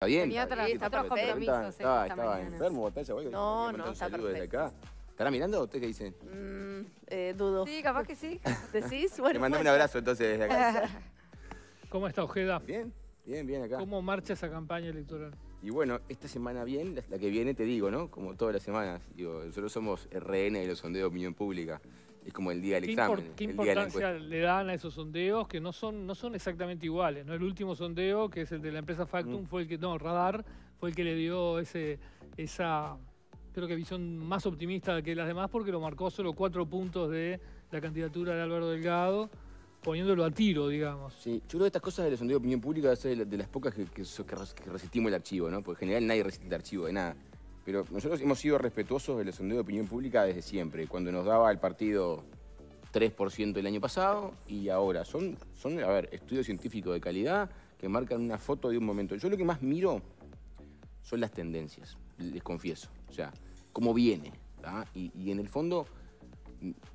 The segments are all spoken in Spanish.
Está bien. está bien, Estaba, enfermo, está No, no, está perfecto. ¿Estará mirando usted qué dice? Mm, eh, dudo. Sí, capaz que sí. ¿Decís? Bueno, Te mandame un abrazo entonces desde acá. ¿Cómo está Ojeda? Bien, bien, bien acá. ¿Cómo marcha esa campaña electoral? Y bueno, esta semana bien, la que viene te digo, ¿no? Como todas las semanas. Digo, nosotros somos RN de los sondeos de opinión pública. Es como el día del examen. ¿Qué importancia le dan a esos sondeos que no son, no son exactamente iguales? ¿no? El último sondeo, que es el de la empresa Factum, mm. fue el que, no, Radar, fue el que le dio ese, esa, creo que visión más optimista que las demás porque lo marcó solo cuatro puntos de la candidatura de Álvaro Delgado poniéndolo a tiro, digamos. Sí, yo creo que estas cosas del sondeo de opinión pública son de las pocas que, resistimos el archivo, ¿no? Porque en general nadie resiste el archivo de nada pero nosotros hemos sido respetuosos del sondeo de opinión pública desde siempre, cuando nos daba el partido 3% el año pasado y ahora. Son, a ver, estudios científicos de calidad que marcan una foto de un momento. Yo lo que más miro son las tendencias, les confieso. O sea, cómo viene. Y, en el fondo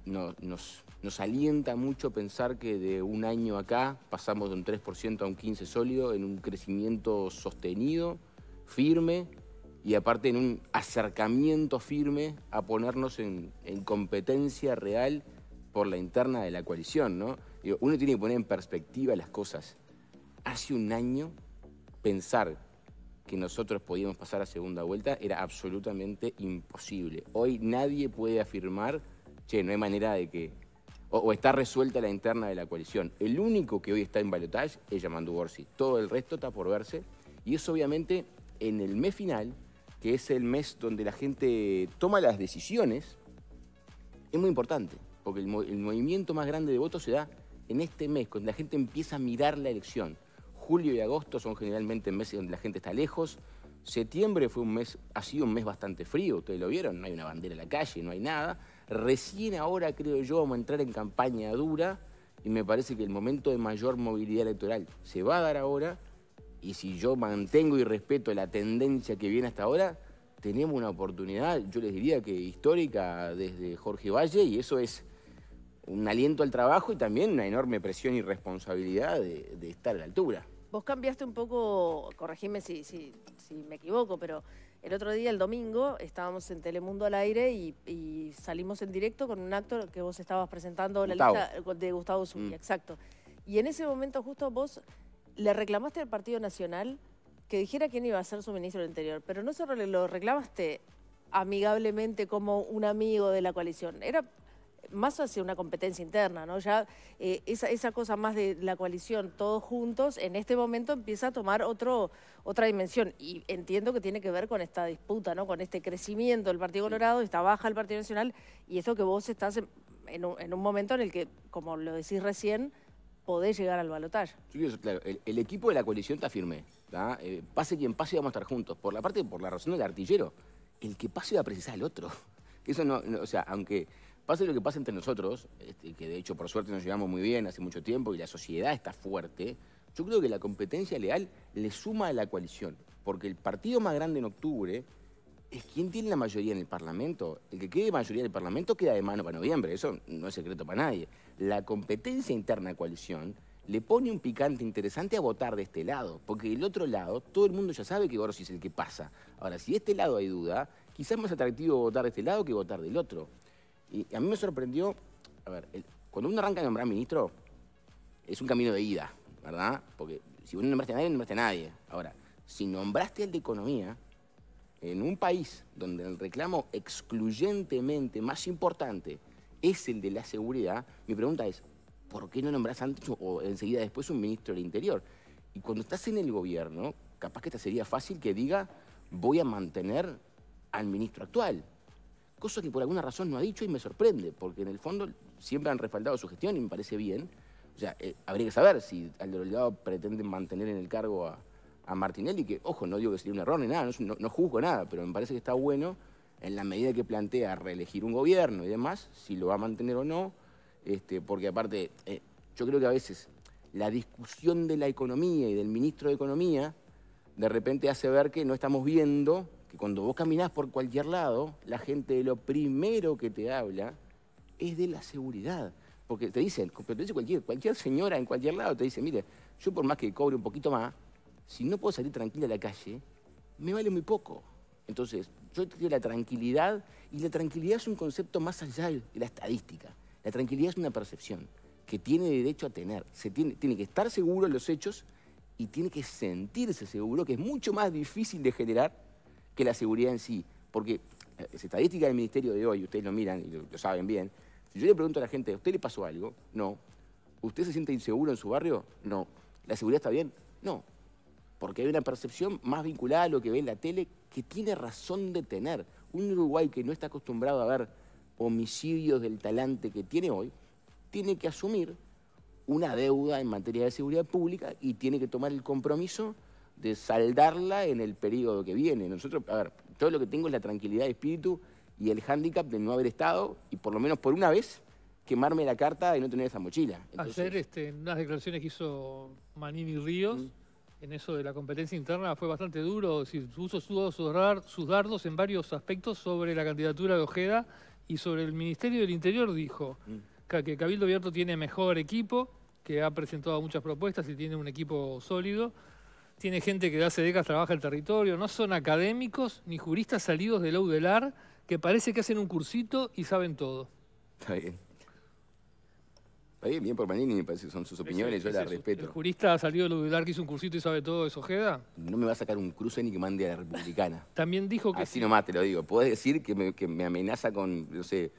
nos, nos alienta mucho pensar que de un año acá pasamos de un 3% a un 15% sólido en un crecimiento sostenido, firme, y aparte en un acercamiento firme a ponernos en, competencia real por la interna de la coalición, ¿no? uno tiene que poner en perspectiva las cosas. Hace un año pensar que nosotros podíamos pasar a segunda vuelta era absolutamente imposible. Hoy nadie puede afirmar, che, no hay manera de que... O, está resuelta la interna de la coalición. El único que hoy está en balotaje es Yamandu Borsi. Todo el resto está por verse. Y eso obviamente en el mes final que es el mes donde la gente toma las decisiones, es muy importante, porque el, movimiento más grande de votos se da en este mes, cuando la gente empieza a mirar la elección. Julio y agosto son generalmente meses donde la gente está lejos. Septiembre fue un mes, ha sido un mes bastante frío, ustedes lo vieron, no hay una bandera en la calle, no hay nada. Recién ahora, creo yo, vamos a entrar en campaña dura y me parece que el momento de mayor movilidad electoral se va a dar ahora y si yo mantengo y respeto la tendencia que viene hasta ahora, tenemos una oportunidad, yo les diría que histórica desde Jorge Valle, y eso es un aliento al trabajo y también una enorme presión y responsabilidad de, estar a la altura. Vos cambiaste un poco, corregime si, me equivoco, pero el otro día, el domingo, estábamos en Telemundo al aire y, salimos en directo con un actor que vos estabas presentando, la lista de Gustavo mm. exacto. Y en ese momento justo vos le reclamaste al Partido Nacional que dijera quién iba a ser su ministro del Interior, pero no solo lo reclamaste amigablemente como un amigo de la coalición, era más hacia una competencia interna, ¿no? Ya eh, esa, cosa más de la coalición, todos juntos, en este momento empieza a tomar otro, otra dimensión. Y entiendo que tiene que ver con esta disputa, ¿no? Con este crecimiento del Partido Colorado, esta baja del Partido Nacional, y eso que vos estás en, un, en un, momento en el que, como lo decís recién, podés llegar al balotaje. claro. El, equipo de la coalición está firme. Eh, pase quien pase, vamos a estar juntos. Por la parte, por la razón del artillero. El que pase va a precisar al otro. Eso no, o sea, aunque pase lo que pase entre nosotros, este, que de hecho por suerte nos llevamos muy bien hace mucho tiempo y la sociedad está fuerte, yo creo que la competencia leal le suma a la coalición. Porque el partido más grande en octubre es quien tiene la mayoría en el Parlamento. El que quede mayoría en el Parlamento queda de mano para noviembre. Eso no es secreto para nadie la competencia interna de coalición le pone un picante interesante a votar de este lado, porque del otro lado todo el mundo ya sabe que Gorsi es el que pasa. Ahora, si de este lado hay duda, quizás es más atractivo votar de este lado que votar del otro. Y a mí me sorprendió, a ver, cuando uno arranca a nombrar ministro, es un camino de ida, ¿verdad? Porque si uno nombraste a nadie, no nombraste a nadie. Ahora, si nombraste al de economía, en un país donde el reclamo excluyentemente más importante es el de la seguridad, mi pregunta es, ¿por qué no nombras antes o enseguida después un ministro del Interior? Y cuando estás en el gobierno, capaz que te sería fácil que diga, voy a mantener al ministro actual. Cosa que por alguna razón no ha dicho y me sorprende, porque en el fondo siempre han respaldado su gestión y me parece bien. O sea, eh, habría que saber si al delegado pretenden mantener en el cargo a, Martinelli, que, ojo, no digo que sería un error ni nada, no, juzgo nada, pero me parece que está bueno en la medida que plantea reelegir un gobierno y demás, si lo va a mantener o no, este, porque aparte, eh, yo creo que a veces la discusión de la economía y del ministro de Economía de repente hace ver que no estamos viendo que cuando vos caminás por cualquier lado, la gente lo primero que te habla es de la seguridad. Porque te dicen, te dice cualquier, cualquier señora en cualquier lado, te dice, mire, yo por más que cobre un poquito más, si no puedo salir tranquila a la calle, me vale muy poco. Entonces, yo tengo la tranquilidad, y la tranquilidad es un concepto más allá de la estadística. La tranquilidad es una percepción que tiene derecho a tener. Se tiene, tiene que estar seguro en los hechos y tiene que sentirse seguro, que es mucho más difícil de generar que la seguridad en sí. Porque la eh, estadística del Ministerio de hoy, ustedes lo miran y lo, lo saben bien, si yo le pregunto a la gente, ¿a usted le pasó algo? No. ¿Usted se siente inseguro en su barrio? No. ¿La seguridad está bien? No porque hay una percepción más vinculada a lo que ve en la tele que tiene razón de tener. Un Uruguay que no está acostumbrado a ver homicidios del talante que tiene hoy, tiene que asumir una deuda en materia de seguridad pública y tiene que tomar el compromiso de saldarla en el periodo que viene. Nosotros, a ver, todo lo que tengo es la tranquilidad de espíritu y el hándicap de no haber estado y por lo menos por una vez quemarme la carta de no tener esa mochila. Ayer, este, en unas declaraciones que hizo Manini Ríos, mm en eso de la competencia interna fue bastante duro, si puso sus dardos en varios aspectos sobre la candidatura de Ojeda y sobre el Ministerio del Interior dijo mm. que Cabildo Abierto tiene mejor equipo, que ha presentado muchas propuestas y tiene un equipo sólido. Tiene gente que hace décadas trabaja el territorio, no son académicos ni juristas salidos del UDELAR que parece que hacen un cursito y saben todo. Está bien. Bien, por Manini, me parece que son sus opiniones, yo las respeto. ¿El jurista ha salido de lo de que hizo un cursito y sabe todo de Sojeda? No me va a sacar un cruce ni que mande a la Republicana. También dijo que... Así nomás te lo digo. Puedes decir que me, amenaza con, no sé,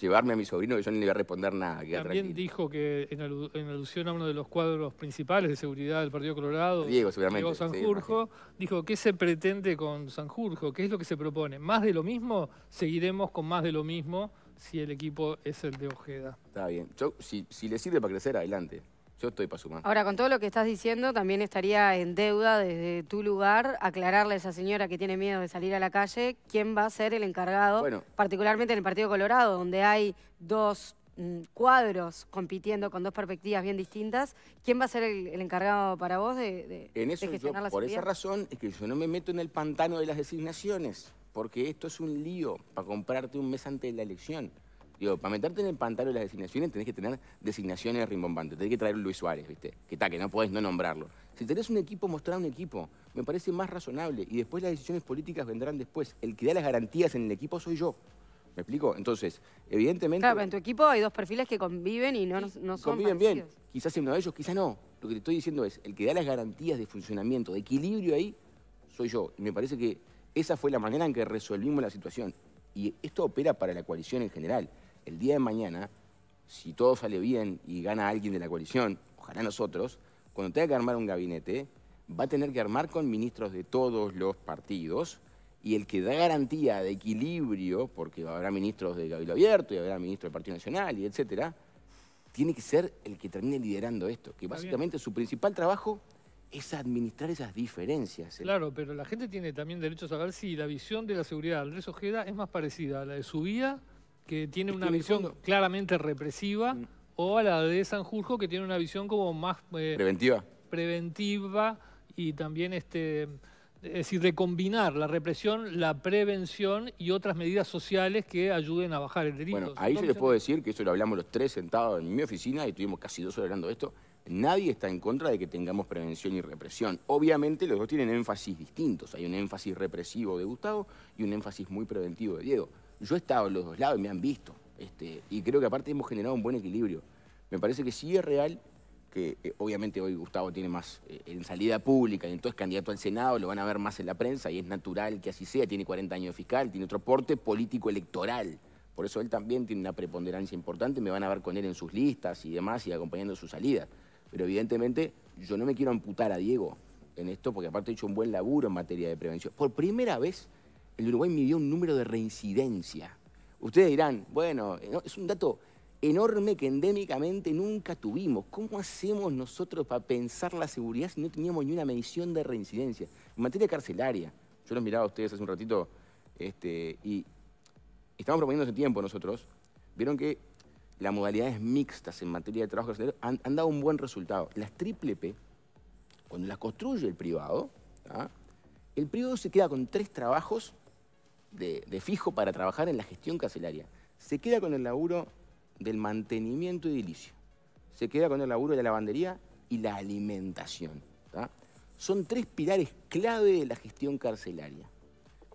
llevarme a mi sobrino que yo no le voy a responder nada. También dijo que, en, alusión a uno de los cuadros principales de seguridad del Partido Colorado, Diego, Sanjurjo, dijo, ¿qué se pretende con Sanjurjo? ¿Qué es lo que se propone? ¿Más de lo mismo? Seguiremos con más de lo mismo si el equipo es el de Ojeda. Está bien. Yo, si, si le sirve para crecer, adelante. Yo estoy para sumar. Ahora, con todo lo que estás diciendo, también estaría en deuda desde tu lugar aclararle a esa señora que tiene miedo de salir a la calle quién va a ser el encargado, particularmente en el Partido Colorado, donde hay dos mm, cuadros compitiendo con dos perspectivas bien distintas. ¿Quién va a ser el, encargado para vos de, en eso gestionar yo, Por esa razón es que yo no me meto en el pantano de las designaciones porque esto es un lío para comprarte un mes antes de la elección. Digo, para meterte en el pantalón de las designaciones tenés que tener designaciones rimbombantes. Tenés que traer un Luis Suárez, ¿viste? Que está, que no podés no nombrarlo. Si tenés un equipo, mostrar un equipo. Me parece más razonable. Y después las decisiones políticas vendrán después. El que da las garantías en el equipo soy yo. ¿Me explico? Entonces, evidentemente... Claro, pero en tu equipo hay dos perfiles que conviven y no, no son Conviven bien. Quizás en uno de ellos, quizás no. Lo que te estoy diciendo es, el que da las garantías de funcionamiento, de equilibrio ahí, soy yo. Y me parece que esa fue la manera en que resolvimos la situación. Y esto opera para la coalición en general. El día de mañana, si todo sale bien y gana alguien de la coalición, ojalá nosotros, cuando tenga que armar un gabinete, va a tener que armar con ministros de todos los partidos y el que da garantía de equilibrio, porque habrá ministros de Cabildo Abierto y habrá ministros del Partido Nacional y etcétera, tiene que ser el que termine liderando esto, que básicamente su principal trabajo es administrar esas diferencias. ¿eh? Claro, pero la gente tiene también derecho a saber si la visión de la seguridad de Andrés Ojeda es más parecida a la de su vida, que tiene una visión claramente represiva, mm. o a la de Sanjurjo, que tiene una visión como más... Eh, preventiva. Preventiva y también este es decir, recombinar la represión, la prevención y otras medidas sociales que ayuden a bajar el delito. Bueno, ahí se les puedo decir que eso lo hablamos los tres sentados en mi oficina y estuvimos casi dos horas hablando de esto. Nadie está en contra de que tengamos prevención y represión. Obviamente los dos tienen énfasis distintos. Hay un énfasis represivo de Gustavo y un énfasis muy preventivo de Diego. Yo he estado en los dos lados y me han visto. Este, y creo que aparte hemos generado un buen equilibrio. Me parece que sí es real que eh, obviamente hoy Gustavo tiene más eh, en salida pública, y entonces candidato al Senado, lo van a ver más en la prensa y es natural que así sea, tiene 40 años de fiscal, tiene otro porte político electoral. Por eso él también tiene una preponderancia importante, me van a ver con él en sus listas y demás y acompañando su salida. Pero evidentemente yo no me quiero amputar a Diego en esto, porque aparte he hecho un buen laburo en materia de prevención. Por primera vez, el Uruguay midió un número de reincidencia. Ustedes dirán, bueno, es un dato enorme que endémicamente nunca tuvimos. ¿Cómo hacemos nosotros para pensar la seguridad si no teníamos ni una medición de reincidencia? En materia carcelaria, yo los miraba a ustedes hace un ratito, este, y estábamos proponiendo ese tiempo nosotros, vieron que las modalidades mixtas en materia de trabajo han, han dado un buen resultado. Las triple P, cuando las construye el privado, ¿ah? el privado se queda con tres trabajos de, fijo para trabajar en la gestión carcelaria. Se queda con el laburo del mantenimiento edilicio. Se queda con el laburo de la lavandería y la alimentación. ¿ah? Son tres pilares clave de la gestión carcelaria,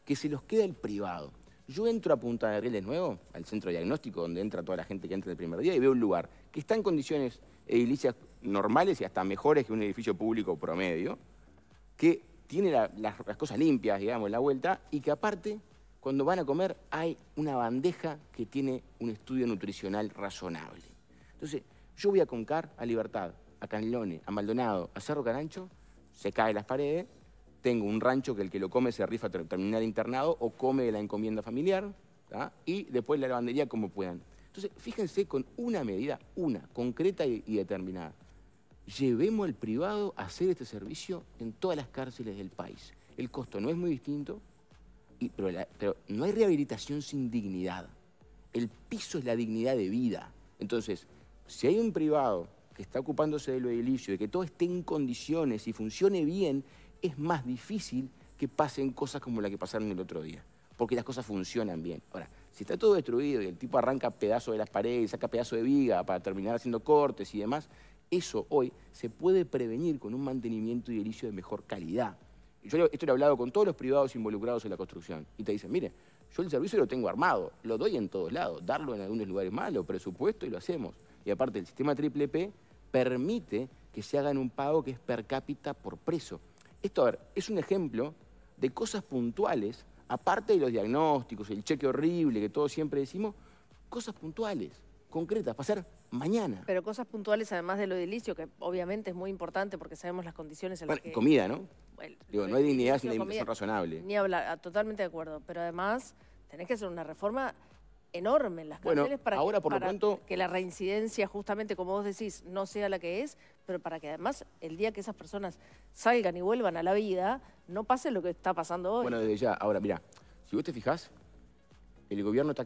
que se los queda el privado. Yo entro a Punta de Rieles nuevo, al centro diagnóstico, donde entra toda la gente que entra el primer día, y veo un lugar que está en condiciones edilicias normales y hasta mejores que un edificio público promedio, que tiene las cosas limpias, digamos, la vuelta, y que aparte, cuando van a comer, hay una bandeja que tiene un estudio nutricional razonable. Entonces, yo voy a Concar, a Libertad, a Canlone, a Maldonado, a Cerro Carancho, se caen las paredes tengo un rancho que el que lo come se rifa terminar internado o come la encomienda familiar, y después la lavandería como puedan. Entonces, fíjense con una medida, una, concreta y, determinada. Llevemos al privado a hacer este servicio en todas las cárceles del país. El costo no es muy distinto, pero, pero no hay rehabilitación sin dignidad. El piso es la dignidad de vida. Entonces, si hay un privado que está ocupándose de lo edilicio, de que todo esté en condiciones y funcione bien, es más difícil que pasen cosas como la que pasaron el otro día, porque las cosas funcionan bien. Ahora, si está todo destruido y el tipo arranca pedazo de las paredes, saca pedazo de viga para terminar haciendo cortes y demás, eso hoy se puede prevenir con un mantenimiento y edilicio de mejor calidad. Yo esto lo he hablado con todos los privados involucrados en la construcción y te dicen, mire, yo el servicio lo tengo armado, lo doy en todos lados, darlo en algunos lugares más, presupuesto y lo hacemos. Y aparte, el sistema triple P permite que se hagan un pago que es per cápita por preso. Esto, a ver, es un ejemplo de cosas puntuales, aparte de los diagnósticos, el cheque horrible que todos siempre decimos, cosas puntuales, concretas, para hacer mañana. Pero cosas puntuales, además de lo edilicio, que obviamente es muy importante porque sabemos las condiciones en las que... comida, ¿no? Digo, no hay dignidad sin alimentación razonable. Ni hablar, ah, totalmente de acuerdo. Pero además, tenés que hacer una reforma enorme en las cárceles para, que la reincidencia, justamente como vos decís, no sea la que es, pero para que además el día que esas personas salgan y vuelvan a la vida, no pase lo que está pasando hoy. Bueno, desde ya, ahora, mira, si vos te fijás, el gobierno está,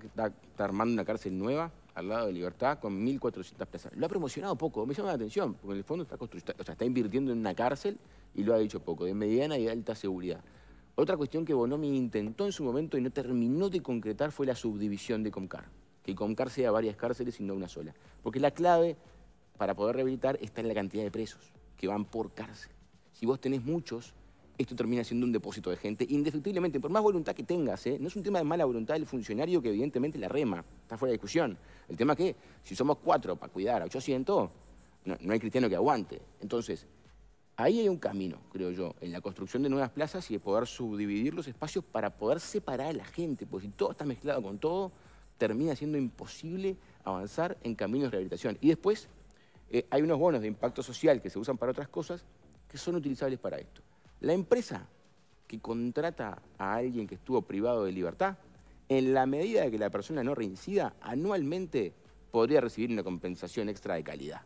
armando una cárcel nueva al lado de Libertad con 1.400 plazas. Lo ha promocionado poco, me llama la atención, porque en el fondo está, construyendo, o sea, está invirtiendo en una cárcel y lo ha dicho poco, de mediana y alta seguridad. Otra cuestión que Bonomi intentó en su momento y no terminó de concretar fue la subdivisión de Comcar. Que Comcar sea varias cárceles y no una sola. Porque la clave para poder rehabilitar está en la cantidad de presos que van por cárcel. Si vos tenés muchos, esto termina siendo un depósito de gente, indefectiblemente, por más voluntad que tengas, ¿eh? no es un tema de mala voluntad del funcionario que evidentemente la rema, está fuera de discusión. El tema es que si somos cuatro para cuidar a 800, no, no hay cristiano que aguante. Entonces, Ahí hay un camino, creo yo, en la construcción de nuevas plazas y de poder subdividir los espacios para poder separar a la gente, porque si todo está mezclado con todo, termina siendo imposible avanzar en caminos de rehabilitación. Y después eh, hay unos bonos de impacto social que se usan para otras cosas que son utilizables para esto. La empresa que contrata a alguien que estuvo privado de libertad, en la medida de que la persona no reincida, anualmente podría recibir una compensación extra de calidad.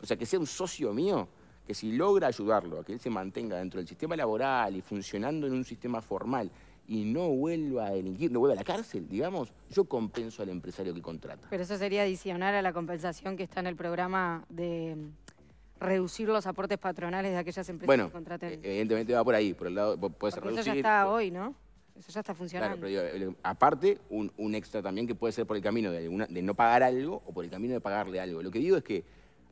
O sea, que sea un socio mío que si logra ayudarlo a que él se mantenga dentro del sistema laboral y funcionando en un sistema formal y no vuelva a delinquir, no vuelva a la cárcel, digamos, yo compenso al empresario que contrata. Pero eso sería adicional a la compensación que está en el programa de mm, reducir los aportes patronales de aquellas empresas que contraten. E-, evidentemente va por ahí, por el lado, puede ser reducir. Eso ya está hoy, ¿no? Eso ya está funcionando. aparte, un, extra también que puede ser por el camino de no pagar algo o por el camino de pagarle algo. Lo que digo es que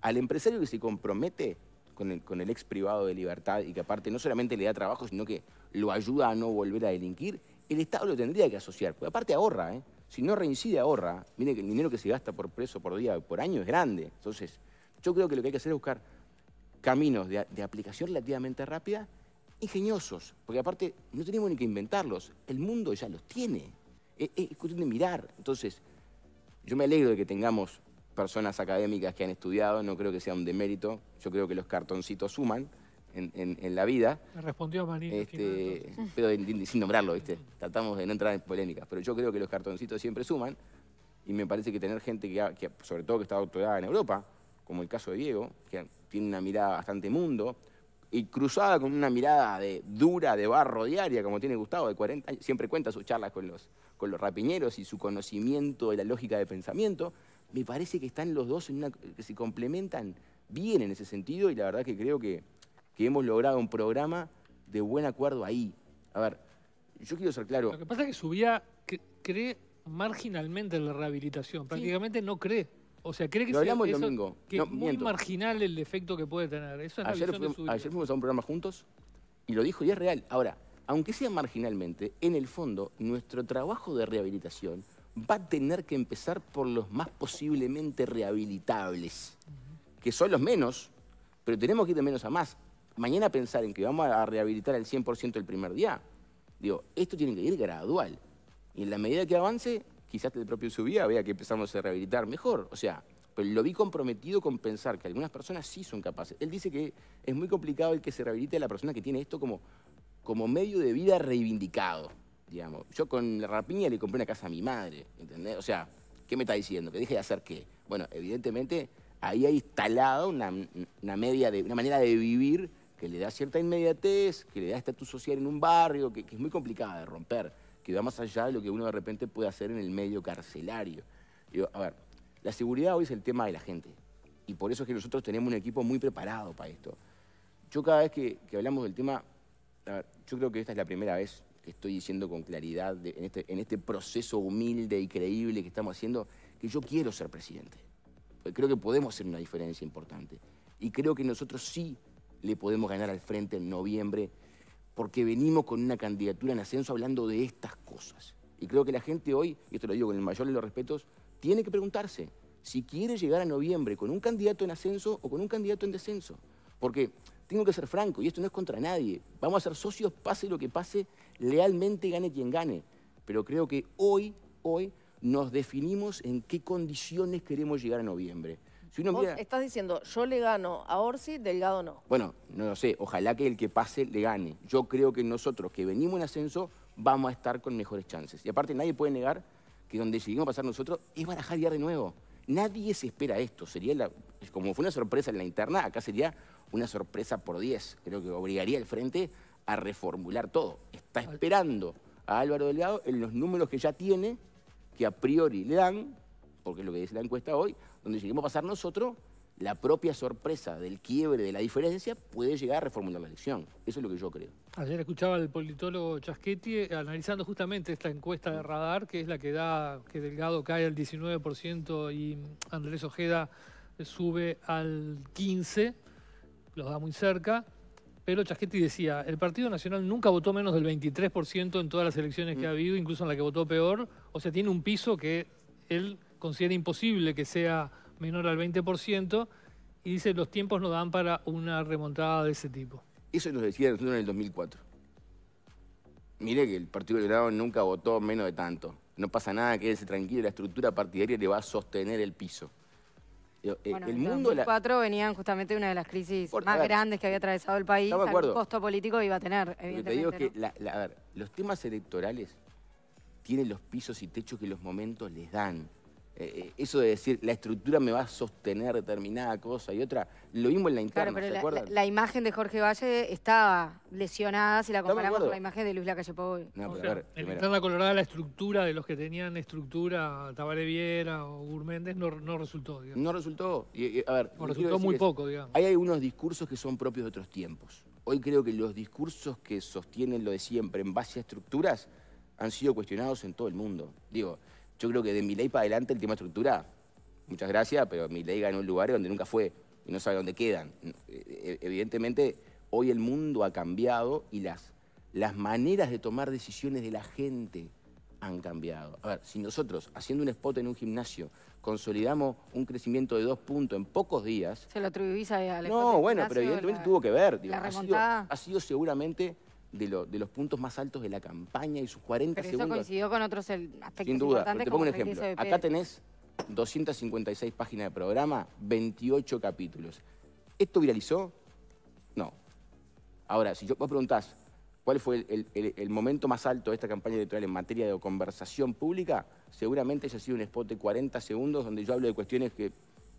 al empresario que se compromete con el, ex privado de libertad y que aparte no solamente le da trabajo, sino que lo ayuda a no volver a delinquir, el Estado lo tendría que asociar, porque aparte ahorra, ¿eh? si no reincide ahorra, mire que el dinero que se gasta por preso por día, por año es grande. Entonces, yo creo que lo que hay que hacer es buscar caminos de, aplicación relativamente rápida, ingeniosos, porque aparte no tenemos ni que inventarlos, el mundo ya los tiene, es cuestión de mirar. Entonces, yo me alegro de que tengamos personas académicas que han estudiado, no creo que sea un demérito, yo creo que los cartoncitos suman en, en, la vida. Me respondió Marín. Este, pero sin nombrarlo, ¿viste? tratamos de no entrar en polémicas, pero yo creo que los cartoncitos siempre suman y me parece que tener gente que, sobre todo que está doctorada en Europa, como el caso de Diego, que tiene una mirada bastante mundo, y cruzada con una mirada de dura, de barro diaria, como tiene Gustavo, de 40 años, siempre cuenta sus charlas con los, con los rapiñeros y su conocimiento de la lógica de pensamiento me parece que están los dos en una, que se complementan bien en ese sentido y la verdad que creo que, hemos logrado un programa de buen acuerdo ahí. A ver, yo quiero ser claro. Lo que pasa es que Subía cree marginalmente en la rehabilitación, prácticamente no cree. O sea, cree que, Lo es muy marginal el efecto que puede tener. Eso ayer fuimos a un programa juntos y lo dijo y es real. Ahora, aunque sea marginalmente, en el fondo, nuestro trabajo de rehabilitación va a tener que empezar por los más posiblemente rehabilitables, que son los menos, pero tenemos que ir de menos a más. Mañana pensar en que vamos a rehabilitar al 100% el primer día. Digo, esto tiene que ir gradual. Y en la medida que avance, quizás el propio subía vea que empezamos a rehabilitar mejor. O sea, lo vi comprometido con pensar que algunas personas sí son capaces. Él dice que es muy complicado el que se rehabilite a la persona que tiene esto como, como medio de vida reivindicado. Yo con la rapiña le compré una casa a mi madre, ¿entendés? O sea, ¿qué me está diciendo? ¿Que deje de hacer qué? Bueno, evidentemente ahí hay instalado una, media de, una manera de vivir que le da cierta inmediatez, que le da estatus social en un barrio, que, es muy complicada de romper, que va más allá de lo que uno de repente puede hacer en el medio carcelario. a ver, la seguridad hoy es el tema de la gente. Y por eso es que nosotros tenemos un equipo muy preparado para esto. Yo cada vez que, hablamos del tema, yo creo que esta es la primera vez que estoy diciendo con claridad en, este, en este proceso humilde y creíble que estamos haciendo, que yo quiero ser presidente. Creo que podemos hacer una diferencia importante. Y creo que nosotros sí le podemos ganar al frente en noviembre, porque venimos con una candidatura en ascenso hablando de estas cosas. Y creo que la gente hoy, y esto lo digo con el mayor de los respetos, tiene que preguntarse si quiere llegar a noviembre con un candidato en ascenso o con un candidato en descenso. Porque tengo que ser franco, y esto no es contra nadie. Vamos a ser socios, pase lo que pase, lealmente gane quien gane. Pero creo que hoy, hoy, nos definimos en qué condiciones queremos llegar a noviembre. Si estás diciendo, yo le gano a Orsi, Delgado no. Bueno, no lo sé, ojalá que el que pase le gane. Yo creo que nosotros que venimos en ascenso vamos a estar con mejores chances. Y aparte nadie puede negar que donde a pasar nosotros es barajar ya de nuevo. Nadie se espera esto. Sería la, como fue una sorpresa en la interna, acá sería una sorpresa por 10. Creo que obligaría al frente a reformular todo. Está esperando a Álvaro Delgado en los números que ya tiene, que a priori le dan, porque es lo que dice la encuesta hoy, donde lleguemos a pasar nosotros, la propia sorpresa del quiebre, de la diferencia, puede llegar a reformular la elección. Eso es lo que yo creo. Ayer escuchaba al politólogo Chasquetti eh, analizando justamente esta encuesta de radar, que es la que da que Delgado cae al 19% y Andrés Ojeda sube al 15% los da muy cerca, pero Chasquetti decía, el Partido Nacional nunca votó menos del 23% en todas las elecciones que ha mm. habido, incluso en la que votó peor, o sea, tiene un piso que él considera imposible que sea menor al 20%, y dice, los tiempos no dan para una remontada de ese tipo. Eso nos decía en el 2004. Mire que el Partido Liberado nunca votó menos de tanto. No pasa nada, quédese tranquilo, la estructura partidaria le va a sostener el piso. Eh, el mundo. En 2004 venían justamente una de las crisis más grandes que había atravesado el país. El costo político iba a tener, que te digo que, ver, los temas electorales tienen los pisos y techos que los momentos les dan. Eh, eh, eso de decir la estructura me va a sostener determinada cosa y otra, lo vimos en la interna, la, La, imagen de Jorge Valle estaba lesionada si la comparamos con la imagen de Luis Lacalle No, la colorada la estructura de los que tenían estructura, Tabaré Viera o Gurméndez, no, no resultó. Digamos. No resultó. a ver, resultó muy poco, digamos. Hay algunos discursos que son propios de otros tiempos. Hoy creo que los discursos que sostienen lo de siempre en base a estructuras han sido cuestionados en todo el mundo. Digo, yo creo que de mi ley para adelante el tema estructura, muchas gracias, pero mi ley ganó un lugar donde nunca fue y no sabe dónde quedan. Eh, eh, evidentemente, hoy el mundo ha cambiado y las, las maneras de tomar decisiones de la gente han cambiado. A ver, si nosotros, haciendo un spot en un gimnasio, consolidamos un crecimiento de dos puntos en pocos días... Se lo atribuís a Alejandro. No, bueno, pero evidentemente tuvo que ver. ha sido seguramente de, los puntos más altos de la campaña y sus 40 pero segundos... Eso coincidió con otros aspectos Sin duda, te pongo un ejemplo. Acá tenés 256 páginas de programa, 28 capítulos. ¿Esto viralizó? No. Ahora, si yo, vos preguntás cuál fue el, el, momento más alto de esta campaña electoral en materia de conversación pública, seguramente haya sido un spot de 40 segundos donde yo hablo de cuestiones que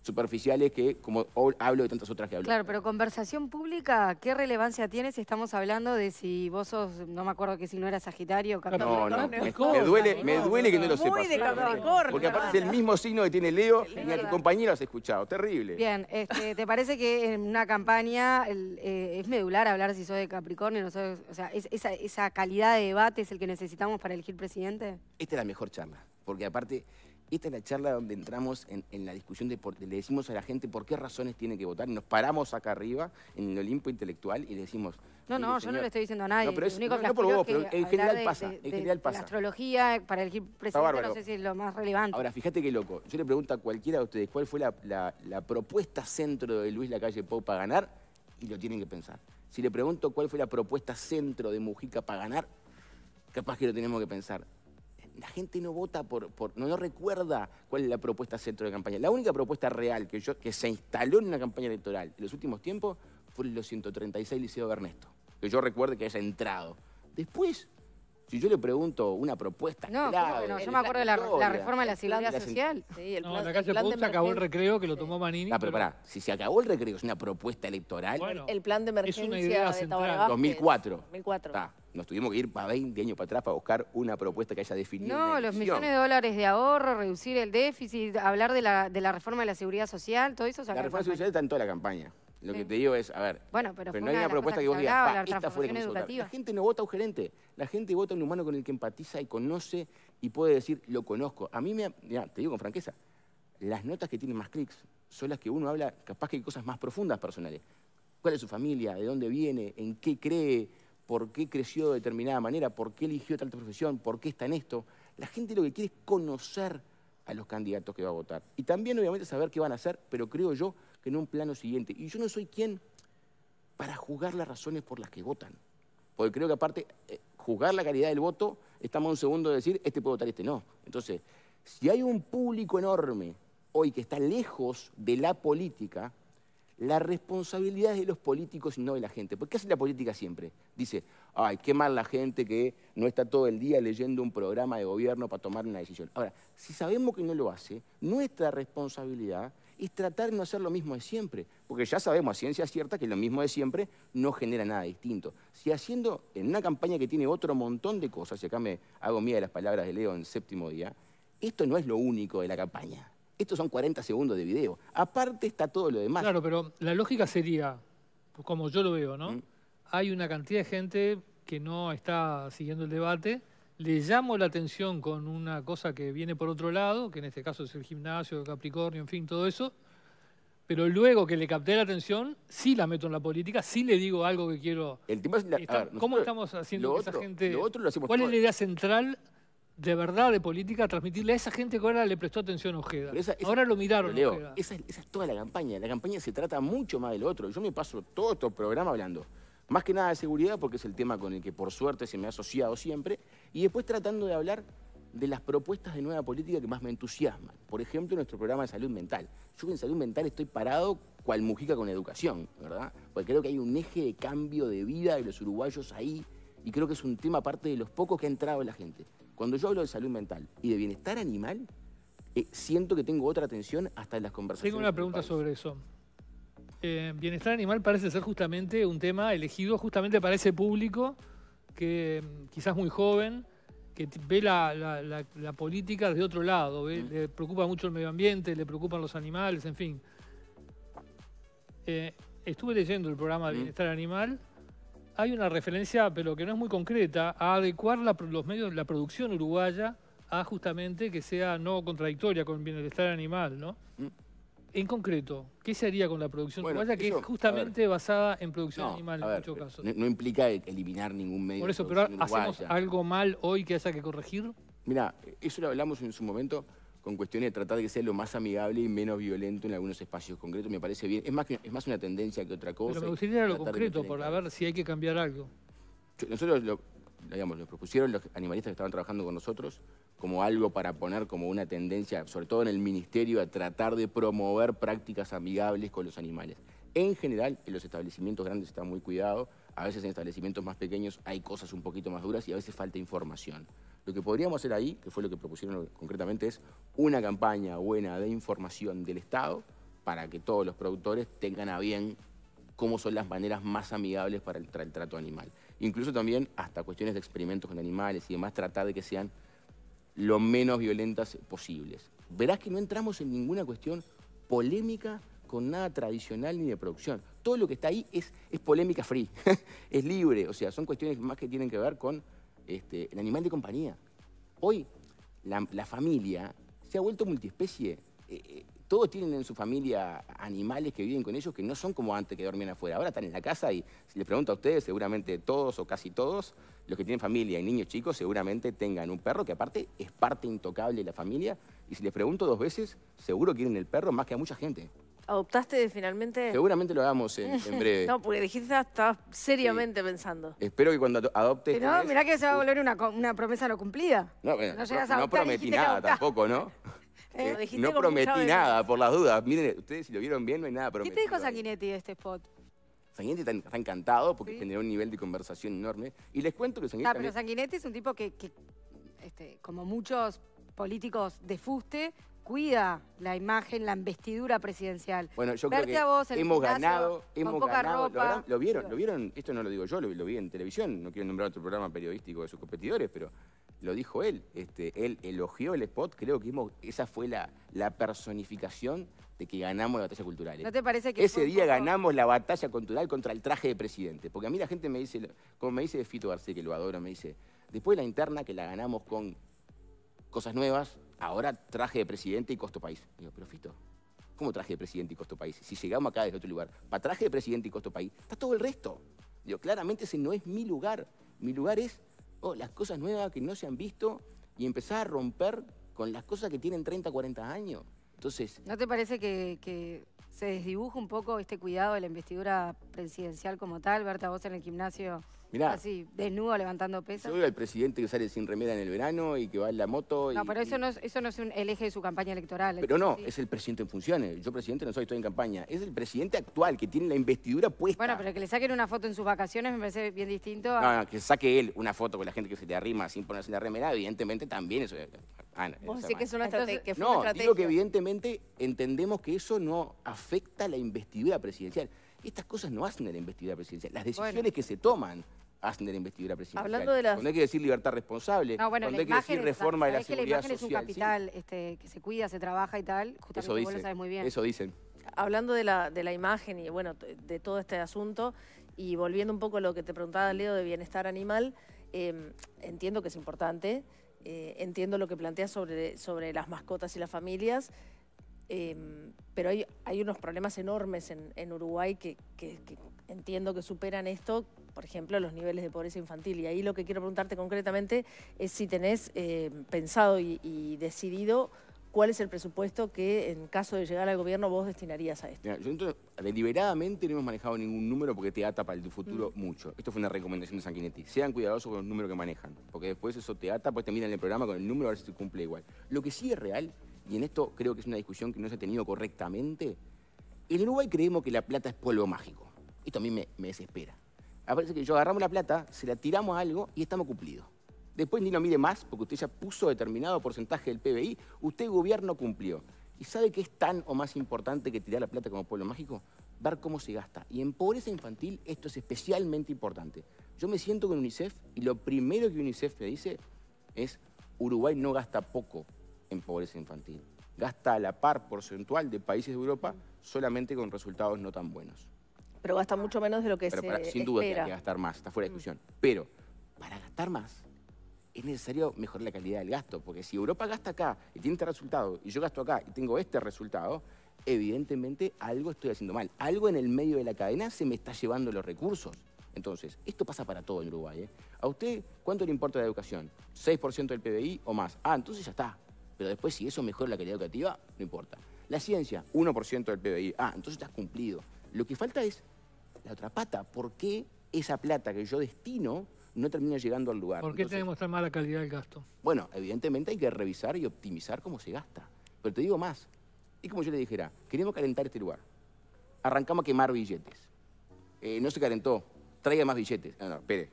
superficiales que, como hablo de tantas otras que hablo. Claro, pero conversación pública, ¿qué relevancia tiene si estamos hablando de si vos sos, no me acuerdo que si no era Sagitario Capricornio? No, no, me, duele, me duele que no lo sepas. Muy de Capricornio. Porque aparte es el mismo signo que tiene Leo y a tu compañero has escuchado, terrible. Bien, este, ¿te parece que en una campaña eh, es medular hablar si sos de Capricornio? No sos, o sea, esa, esa calidad de debate es el que necesitamos para elegir presidente? Esta es la mejor charla, porque aparte esta es la charla donde entramos en, la discusión de le decimos a la gente por qué razones tiene que votar. nos paramos acá arriba, en el Olimpo intelectual, y le decimos. No, no, yo no le estoy diciendo a nadie. No, pero es, único pero en general pasa. en general pasa. La astrología para elegir presidente no sé si es lo más relevante. Ahora, fíjate qué loco. Yo le pregunto a cualquiera de ustedes cuál fue la, la propuesta centro de Luis Lacalle Pou para ganar, y lo tienen que pensar. Si le pregunto cuál fue la propuesta centro de Mujica para ganar, capaz que lo tenemos que pensar la gente no vota por, por no, recuerda cuál es la propuesta centro de campaña. La única propuesta real que, yo, que se instaló en una campaña electoral en los últimos tiempos fue los 136 Liceo de Ernesto, que yo recuerde que haya entrado. Después, si yo le pregunto una propuesta no, clave, no, yo me acuerdo de la, reforma de la seguridad social. Sí, el plan, de en la se acabó el recreo que lo tomó Manini. No, pero, pará, si se acabó el recreo, es una propuesta electoral. el plan de emergencia es una idea de 2004. 2004. Está nos tuvimos que ir para 20 años para atrás para buscar una propuesta que haya definido. No, los millones de dólares de ahorro, reducir el déficit, hablar de la, reforma de la seguridad social, todo eso. La reforma de la seguridad está en toda la campaña. Lo que te digo es, a ver, pero, no hay una propuesta que, vos digas, la esta fue la que La gente no vota a un gerente, la gente vota a un humano con el que empatiza y conoce y puede decir, lo conozco. A mí me, te digo con franqueza, las notas que tienen más clics son las que uno habla, capaz que hay cosas más profundas personales. ¿Cuál es su familia? ¿De dónde viene? ¿En qué cree? por qué creció de determinada manera, por qué eligió tal profesión, por qué está en esto. La gente lo que quiere es conocer a los candidatos que va a votar. Y también, obviamente, saber qué van a hacer, pero creo yo que en un plano siguiente. Y yo no soy quien para juzgar las razones por las que votan. Porque creo que, aparte, eh, juzgar la calidad del voto, estamos un segundo de decir, este puede votar, este no. Entonces, si hay un público enorme hoy que está lejos de la política, la responsabilidad es de los políticos y no de la gente. ¿Por qué hace la política siempre? Dice, ay, qué mal la gente que no está todo el día leyendo un programa de gobierno para tomar una decisión. Ahora, si sabemos que no lo hace, nuestra responsabilidad es tratar de no hacer lo mismo de siempre, porque ya sabemos a ciencia cierta que lo mismo de siempre no genera nada distinto. Si haciendo en una campaña que tiene otro montón de cosas, y acá me hago mía de las palabras de Leo en séptimo día, esto no es lo único de la campaña. Estos son 40 segundos de video. Aparte está todo lo demás. Claro, pero la lógica sería, pues, como yo lo veo, ¿no? Mm. Hay una cantidad de gente que no está siguiendo el debate. Le llamo la atención con una cosa que viene por otro lado, que en este caso es el gimnasio, el Capricornio, en fin, todo eso. Pero luego que le capté la atención, sí la meto en la política, sí le digo algo que quiero. El tema es ¿Cómo estamos haciendo que esa gente? ¿Cuál es la idea central de verdad de política transmitirle a esa gente que ahora le prestó atención a Ojeda. ahora lo miraron. Leo, Esa, es toda la campaña. La campaña se trata mucho más del otro. Yo me paso todo este programa hablando. Más que nada de seguridad, porque es el tema con el que por suerte se me ha asociado siempre. Y después tratando de hablar de las propuestas de nueva política que más me entusiasman. Por ejemplo, nuestro programa de salud mental. Yo en salud mental estoy parado cual mujica con educación, ¿verdad? Porque creo que hay un eje de cambio de vida de los uruguayos ahí y creo que es un tema aparte de los pocos que ha entrado en la gente. Cuando yo hablo de salud mental y de bienestar animal, eh, siento que tengo otra atención hasta en las conversaciones. Tengo una pregunta sobre eso. Eh, bienestar animal parece ser justamente un tema elegido justamente para ese público que mm, quizás muy joven, que ve la, política desde otro lado, mm. le preocupa mucho el medio ambiente, le preocupan los animales, en fin. Eh, estuve leyendo el programa de mm. Bienestar Animal hay una referencia, pero que no es muy concreta, a adecuar la, los medios, la producción uruguaya a justamente que sea no contradictoria con el bienestar animal, ¿no? Mm. En concreto, ¿qué se haría con la producción uruguaya que es justamente basada en producción animal en muchos casos? No, implica e-, eliminar ningún medio. Por eso, pero ¿hacemos algo mal hoy que haya que corregir? Mira, eso lo hablamos en su momento con cuestiones de tratar de que sea lo más amigable y menos violento en algunos espacios concretos, me parece bien. Es más, es más una tendencia que otra cosa. Pero me gustaría lo concreto para ver si hay que cambiar algo. Nosotros lo, digamos, lo propusieron los animalistas que estaban trabajando con nosotros como algo para poner como una tendencia, sobre todo en el ministerio, a tratar de promover prácticas amigables con los animales. En general, en los establecimientos grandes está muy cuidado, a veces en establecimientos más pequeños hay cosas un poquito más duras y a veces falta información. Lo que podríamos hacer ahí, que fue lo que propusieron concretamente, es una campaña buena de información del Estado para que todos los productores tengan a bien cómo son las maneras más amigables para el, trato animal. Incluso también hasta cuestiones de experimentos con animales y demás, tratar de que sean lo menos violentas posibles. Verás que no entramos en ninguna cuestión polémica con nada tradicional ni de producción. Todo lo que está ahí es, es polémica free, es libre, o sea, son cuestiones más que tienen que ver con este, el animal de compañía. Hoy la, familia se ha vuelto multiespecie. Eh, eh, todos tienen en su familia animales que viven con ellos que no son como antes que dormían afuera. Ahora están en la casa y si les pregunto a ustedes, seguramente todos o casi todos, los que tienen familia y niños chicos, seguramente tengan un perro que aparte es parte intocable de la familia. Y si les pregunto dos veces, seguro quieren el perro más que a mucha gente. ¿Adoptaste finalmente? Seguramente lo hagamos en, breve. no, porque dijiste estabas seriamente pensando. Espero que cuando adoptes... no, mirá que se va a volver una, una promesa no cumplida. No, bueno, no, no prometí nada tampoco, ¿no? Eh, no prometí nada, por las dudas. Miren, ustedes si lo vieron bien, no hay nada prometido. ¿Qué te dijo Sanguinetti de este spot? Sanguinetti está, encantado porque generó un nivel de conversación enorme. Y les cuento que Sanguinetti... Ah, pero Sanguinetti es un tipo que, este, como muchos políticos de fuste, cuida la imagen, la investidura presidencial. Bueno, yo creo que hemos ganado, hemos ganado. ¿Lo, vieron, lo vieron, esto no lo digo yo, lo, lo, vi en televisión, no quiero nombrar otro programa periodístico de sus competidores, pero lo dijo él. Este, él elogió el spot, creo que esa fue la, personificación de que ganamos la batalla cultural. ¿No eh. te parece que ese día ganamos la batalla cultural contra el traje de presidente? Porque a mí la gente me dice, como me dice Fito García, que lo adoro, me dice, después de la interna que la ganamos con cosas nuevas, ahora traje de presidente y costo país. Digo, pero Fito, ¿cómo traje de presidente y costo país? Si llegamos acá desde otro lugar, para traje de presidente y costo país, está todo el resto. Digo, claramente ese no es mi lugar. Mi lugar es oh, las cosas nuevas que no se han visto y empezar a romper con las cosas que tienen 30, 40 años. Entonces... ¿No te parece que, se desdibuja un poco este cuidado de la investidura presidencial como tal? Berta, vos en el gimnasio Así, desnudo, levantando pesas. Yo veo al presidente que sale sin remera en el verano y que va en la moto. no, pero eso no es, eso no es un, el eje de su campaña electoral. Pero no, es el presidente en funciones. Yo presidente no soy, estoy en campaña. Es el presidente actual que tiene la investidura puesta. Bueno, pero que le saquen una foto en sus vacaciones me parece bien distinto. A... No, que saque él una foto con la gente que se te arrima sin ponerse la remera, evidentemente también eso... Ah, no, Vos decís que es una estrategia. no, digo que evidentemente entendemos que eso no afecta la investidura presidencial. Estas cosas no hacen la investidura presidencial. Las decisiones que se toman hacen de la investidura presidencial. hay que decir libertad responsable, no, hay que decir reforma de la seguridad que es un capital este, que se cuida, se trabaja y tal, eso dicen, Hablando de la, de la imagen y bueno, de todo este asunto, y volviendo un poco a lo que te preguntaba Leo de bienestar animal, em, entiendo que es importante, eh, entiendo lo que planteas sobre, sobre las mascotas y las familias, em, pero hay, unos problemas enormes en, Uruguay que entiendo que superan esto, por ejemplo, los niveles de pobreza infantil. Y ahí lo que quiero preguntarte concretamente es si tenés eh, pensado y, decidido cuál es el presupuesto que en caso de llegar al gobierno vos destinarías a esto. yo deliberadamente no hemos manejado ningún número porque te ata para el futuro mm. mucho. Esto fue una recomendación de Sanguinetti. Sean cuidadosos con los números que manejan, porque después eso te ata, pues terminan el programa con el número a ver si se cumple igual. Lo que sí es real, y en esto creo que es una discusión que no se ha tenido correctamente, en Uruguay creemos que la plata es polvo mágico. Esto a mí me desespera. Aparece que yo agarramos la plata, se la tiramos a algo y estamos cumplidos. Después ni lo mire más, porque usted ya puso determinado porcentaje del PBI, usted gobierno cumplió. ¿Y sabe qué es tan o más importante que tirar la plata como pueblo mágico? Ver cómo se gasta. Y en pobreza infantil esto es especialmente importante. Yo me siento con UNICEF y lo primero que UNICEF me dice es Uruguay no gasta poco en pobreza infantil. Gasta a la par porcentual de países de Europa solamente con resultados no tan buenos. Pero gasta ah, mucho menos de lo que se Sin duda tiene que gastar más, está fuera de mm. discusión. Pero para gastar más es necesario mejorar la calidad del gasto, porque si Europa gasta acá y tiene este resultado, y yo gasto acá y tengo este resultado, evidentemente algo estoy haciendo mal. Algo en el medio de la cadena se me está llevando los recursos. Entonces, esto pasa para todo en Uruguay. ¿eh? ¿A usted cuánto le importa la educación? ¿6% del PBI o más? Ah, entonces ya está. Pero después, si eso mejora la calidad educativa, no importa. La ciencia, 1% del PBI. Ah, entonces estás cumplido. Lo que falta es la otra pata. ¿Por qué esa plata que yo destino no termina llegando al lugar? ¿Por qué tenemos tan mala calidad del gasto? Bueno, evidentemente hay que revisar y optimizar cómo se gasta. Pero te digo más. Y como yo le dijera, queremos calentar este lugar. Arrancamos a quemar billetes. Eh, no se calentó, traiga más billetes. No, no, espere.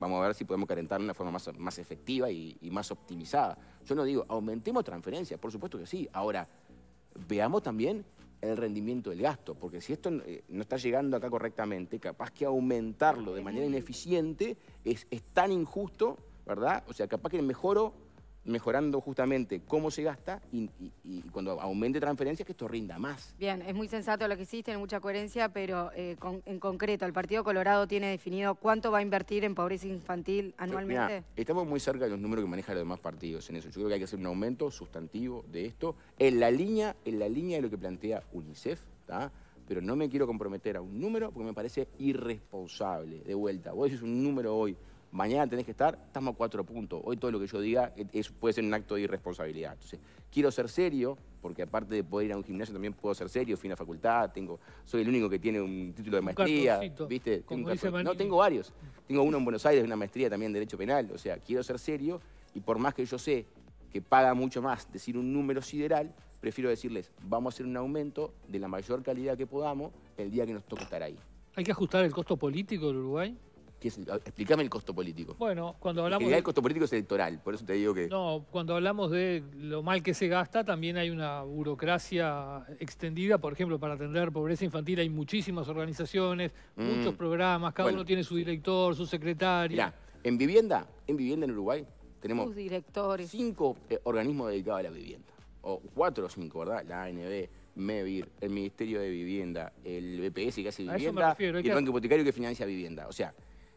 Vamos a ver si podemos calentar de una forma más, más efectiva y más optimizada. Yo no digo, aumentemos transferencias, por supuesto que sí. Ahora, veamos también el rendimiento del gasto, porque si esto eh, no está llegando acá correctamente, capaz que aumentarlo de manera ineficiente es, tan injusto, ¿verdad? O sea, capaz que el mejoro mejorando justamente cómo se gasta y, cuando aumente transferencias que esto rinda más. Bien, es muy sensato lo que hiciste, tiene mucha coherencia, pero eh, en concreto, ¿el Partido Colorado tiene definido cuánto va a invertir en pobreza infantil pues, anualmente? estamos muy cerca de los números que manejan los demás partidos en eso. Yo creo que hay que hacer un aumento sustantivo de esto en la línea, en la línea de lo que plantea UNICEF, pero no me quiero comprometer a un número porque me parece irresponsable. De vuelta, vos decís un número hoy mañana tenés que estar, estamos a cuatro puntos. Hoy todo lo que yo diga es, puede ser un acto de irresponsabilidad. Entonces, quiero ser serio, porque aparte de poder ir a un gimnasio también puedo ser serio, fui a la facultad, tengo, soy el único que tiene un título de maestría, no, tengo varios. Tengo uno en Buenos Aires, una maestría también en Derecho Penal. O sea, quiero ser serio y por más que yo sé que paga mucho más decir un número sideral, prefiero decirles, vamos a hacer un aumento de la mayor calidad que podamos el día que nos toque estar ahí. ¿Hay que ajustar el costo político del Uruguay? el, explícame el costo político. Bueno, cuando hablamos... el costo político es electoral, por eso te digo que... No, cuando hablamos de lo mal que se gasta, también hay una burocracia extendida. Por ejemplo, para atender pobreza infantil hay muchísimas organizaciones, mm. muchos programas, cada uno tiene su director, su secretario. Mirá, en vivienda, en vivienda en Uruguay tenemos... directores. Cinco eh, organismos dedicados a la vivienda. O cuatro o cinco, ¿verdad? La ANB, MEVIR, el Ministerio de Vivienda, el BPS que hace vivienda, y el Banco Hipotecario que financia vivienda. O sea,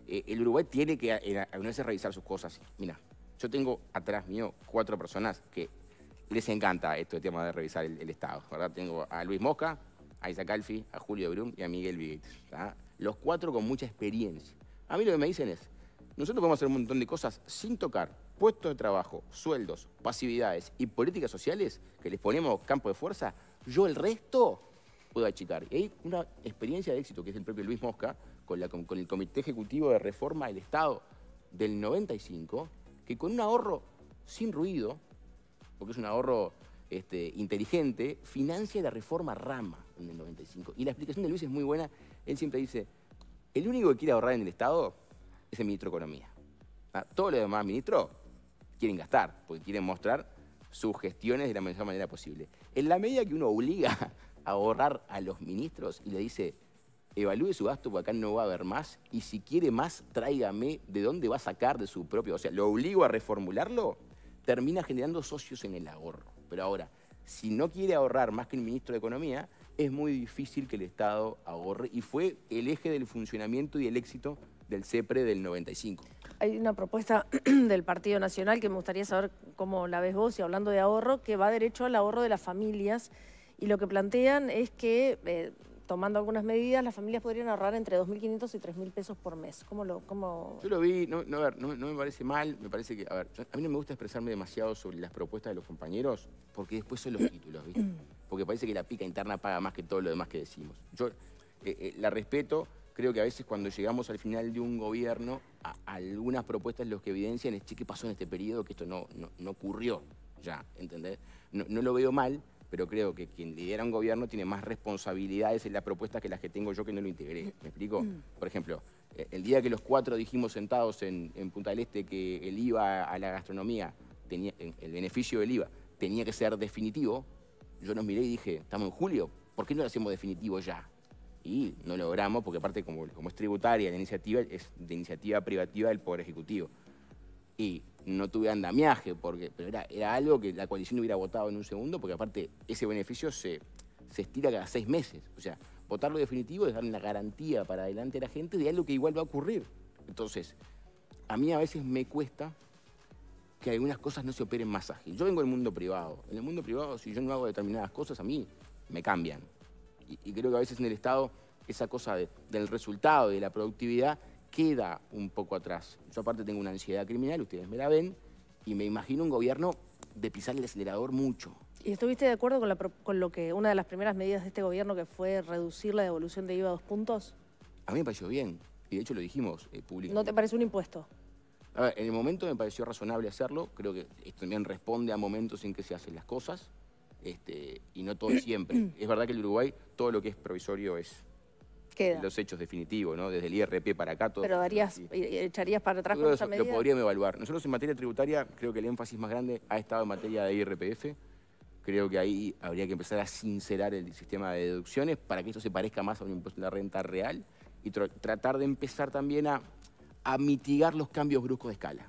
eh, el Uruguay tiene que eh, a, revisar sus cosas. Mira, yo tengo atrás mío cuatro personas que les encanta esto, el tema de revisar el, Estado, Tengo a Luis Mosca, a Isaac Alfi, a Julio Brum y a Miguel Viguetes, Los cuatro con mucha experiencia. A mí lo que me dicen es, nosotros podemos hacer un montón de cosas sin tocar puestos de trabajo, sueldos, pasividades y políticas sociales que les ponemos campo de fuerza, yo el resto puedo achicar. Y hay una experiencia de éxito que es el propio Luis Mosca, con, el Comité Ejecutivo de Reforma del Estado del 95, que con un ahorro sin ruido, porque es un ahorro este, inteligente, financia la reforma Rama en el 95. Y la explicación de Luis es muy buena. Él siempre dice, el único que quiere ahorrar en el Estado es el ministro de Economía. Ah, Todos los demás ministros quieren gastar, porque quieren mostrar sus gestiones de la mejor manera posible. En la medida que uno obliga a ahorrar a los ministros y le dice, evalúe su gasto, porque acá no va a haber más, y si quiere más, tráigame de dónde va a sacar de su propio, o sea, lo obligo a reformularlo, termina generando socios en el ahorro. Pero ahora, si no quiere ahorrar más que el ministro de Economía, es muy difícil que el Estado ahorre, y fue el eje del funcionamiento y el éxito del CEPRE del 95. Hay una propuesta del Partido Nacional que me gustaría saber cómo la ves vos, y hablando de ahorro, que va derecho al ahorro de las familias, y lo que plantean es que... Eh, tomando algunas medidas, las familias podrían ahorrar entre 2.500 y 3.000 pesos por mes. ¿Cómo lo...? Cómo... Yo lo vi, no, me parece mal, me parece que... A ver, a mí no me gusta expresarme demasiado sobre las propuestas de los compañeros porque después son los títulos, ¿viste? Porque parece que la pica interna paga más que todo lo demás que decimos. Yo eh, eh, la respeto, creo que a veces cuando llegamos al final de un gobierno, algunas propuestas los que evidencian es, che, ¿qué pasó en este periodo? Que esto no, no, ocurrió ya, ¿entendés? no lo veo mal, pero creo que quien lidera un gobierno tiene más responsabilidades en la propuesta que las que tengo yo que no lo integré. ¿Me explico? Mm. Por ejemplo, eh, el día que los cuatro dijimos sentados en, Punta del Este que el IVA a la gastronomía, tenía, el beneficio del IVA, tenía que ser definitivo, yo nos miré y dije, estamos en julio, ¿por qué no lo hacemos definitivo ya? Y no logramos, porque aparte como, como es tributaria la iniciativa, es de iniciativa privativa del Poder Ejecutivo y no tuviera andamiaje, porque, pero era, era algo que la coalición hubiera votado en un segundo, porque aparte ese beneficio se, estira cada seis meses. O sea, votar lo definitivo es dar una garantía para adelante a la gente de algo que igual va a ocurrir. Entonces, a mí a veces me cuesta que algunas cosas no se operen más ágil. Yo vengo del mundo privado. En el mundo privado, si yo no hago determinadas cosas, a mí me cambian. Y, creo que a veces en el Estado esa cosa del resultado de la productividad queda un poco atrás. Yo aparte tengo una ansiedad criminal, ustedes me la ven, y me imagino un gobierno de pisar el acelerador mucho. ¿Y estuviste de acuerdo con, lo que una de las primeras medidas de este gobierno que fue reducir la devolución de IVA a dos puntos? A mí me pareció bien, y de hecho lo dijimos público. Eh, públicamente. ¿No te parece un impuesto? A ver, en el momento me pareció razonable hacerlo, creo que esto también responde a momentos en que se hacen las cosas, este, y no todo siempre. es verdad que en Uruguay, todo lo que es provisorio es los hechos definitivos, ¿no? Desde el IRP para acá todo. Pero darías, echarías para atrás con esa Lo podríamos evaluar. Nosotros en materia tributaria creo que el énfasis más grande ha estado en materia de IRPF. Creo que ahí habría que empezar a sincerar el sistema de deducciones para que eso se parezca más a un la renta real y tratar de empezar también a, a mitigar los cambios bruscos de escala.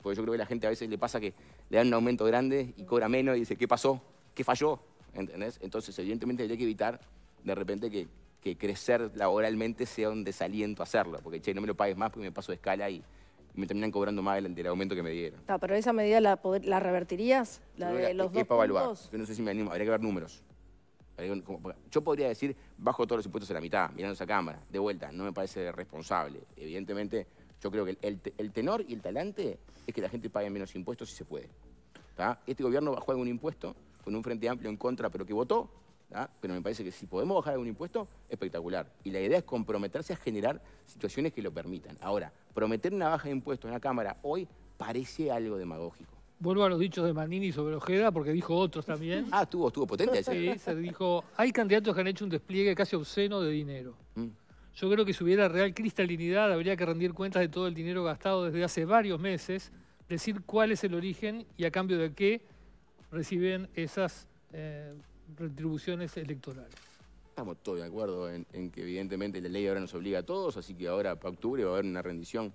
Porque yo creo que a la gente a veces le pasa que le dan un aumento grande y cobra menos y dice, ¿qué pasó? ¿Qué falló? ¿Entendés? Entonces, evidentemente, hay que evitar de repente que que crecer laboralmente sea un desaliento hacerlo, porque che, no me lo pagues más porque me paso de escala y, me terminan cobrando más del, aumento que me dieron. pero esa medida la, revertirías, la de los dos es Yo no sé si me animo, habría que ver números. Yo podría decir, bajo todos los impuestos a la mitad, mirando esa cámara, de vuelta, no me parece responsable. Evidentemente, yo creo que el, tenor y el talante es que la gente pague menos impuestos si se puede. Este gobierno bajó algún impuesto con un Frente Amplio en contra, pero que votó, ¿Ah? pero me parece que si podemos bajar algún impuesto, espectacular. Y la idea es comprometerse a generar situaciones que lo permitan. Ahora, prometer una baja de impuestos en la Cámara hoy parece algo demagógico. Vuelvo a los dichos de Manini sobre Ojeda, porque dijo otros también. ah, estuvo, estuvo potente ese. Sí, se dijo, hay candidatos que han hecho un despliegue casi obsceno de dinero. Mm. Yo creo que si hubiera real cristalinidad, habría que rendir cuentas de todo el dinero gastado desde hace varios meses, decir cuál es el origen y a cambio de qué reciben esas... Eh, retribuciones electorales. Estamos todos de acuerdo en, que evidentemente la ley ahora nos obliga a todos, así que ahora para octubre va a haber una rendición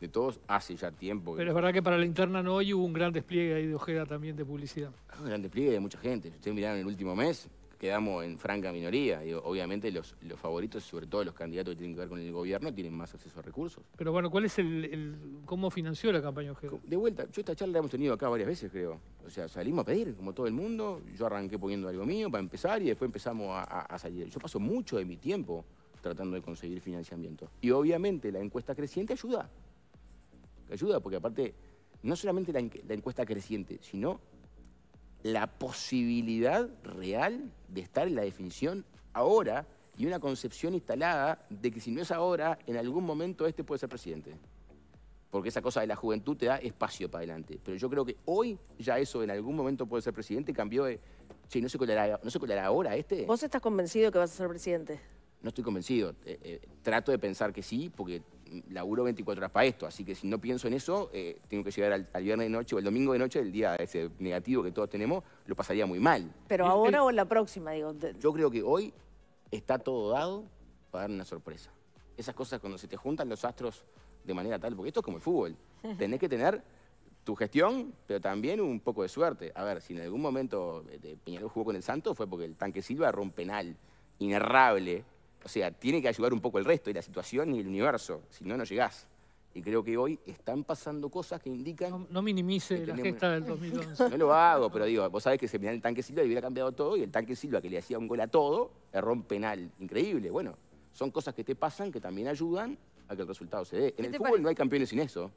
de todos hace ya tiempo. Pero es verdad que para la interna no hoy hubo un gran despliegue ahí de Ojeda también de publicidad. Ah, un gran despliegue de mucha gente. ustedes miraron el último mes, quedamos en franca minoría. y obviamente los, favoritos, sobre todo los candidatos que tienen que ver con el gobierno, tienen más acceso a recursos. Pero bueno, ¿cuál es el, cómo financió la campaña De vuelta, yo esta charla la hemos tenido acá varias veces, creo. O sea, salimos a pedir, como todo el mundo. Yo arranqué poniendo algo mío para empezar y después empezamos a, salir. Yo paso mucho de mi tiempo tratando de conseguir financiamiento. Y obviamente la encuesta creciente ayuda. Ayuda, porque aparte, no solamente la encuesta creciente, sino la posibilidad real de estar en la definición ahora y una concepción instalada de que si no es ahora, en algún momento este puede ser presidente. Porque esa cosa de la juventud te da espacio para adelante. Pero yo creo que hoy ya eso en algún momento puede ser presidente cambió de, che, ¿no se colará, no se ahora este? ¿Vos estás convencido que vas a ser presidente? No estoy convencido. Eh, eh, trato de pensar que sí, porque laburo 24 horas para esto, así que si no pienso en eso, eh, tengo que llegar al, viernes de noche o el domingo de noche, el día ese negativo que todos tenemos, lo pasaría muy mal. Pero ahora o en la próxima, digo. Yo creo que hoy está todo dado para dar una sorpresa. Esas cosas cuando se te juntan los astros de manera tal, porque esto es como el fútbol, tenés que tener tu gestión, pero también un poco de suerte. A ver, si en algún momento eh, Peñarol jugó con el Santo fue porque el tanque Silva era un penal inerrable o sea, tiene que ayudar un poco el resto y la situación y el universo, si no, no llegás. Y creo que hoy están pasando cosas que indican... No, minimice la gesta del 2011. No lo hago, pero digo, vos sabés que se mira el tanque Silva y hubiera cambiado todo, y el tanque Silva que le hacía un gol a todo, erró un penal increíble. Bueno, son cosas que te pasan que también ayudan a que el resultado se dé. En el fútbol no hay campeones sin eso.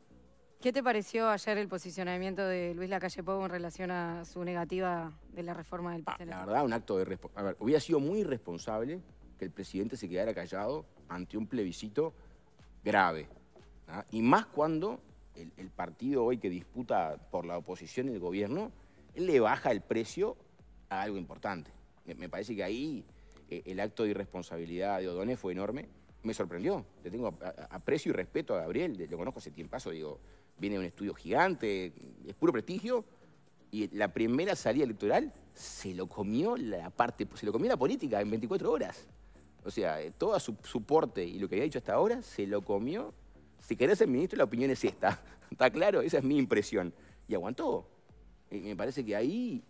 ¿Qué te pareció ayer el posicionamiento de Luis Lacalle Pou en relación a su negativa de la reforma del PSL? la verdad, un acto de... A ver, hubiera sido muy irresponsable el presidente se quedara callado ante un plebiscito grave. ¿ah? Y más cuando el, partido hoy que disputa por la oposición y el gobierno, le baja el precio a algo importante. Me, parece que ahí eh, el acto de irresponsabilidad de Odone fue enorme. Me sorprendió. Le tengo aprecio y respeto a Gabriel, lo conozco hace tiempo, digo, viene de un estudio gigante, es puro prestigio. Y la primera salida electoral se lo comió la parte, se lo comió la política en 24 horas. O sea, todo su, soporte y lo que había dicho hasta ahora se lo comió. Si querés ser ministro, la opinión es esta. ¿Está claro? Esa es mi impresión. Y aguantó. Y me parece que ahí,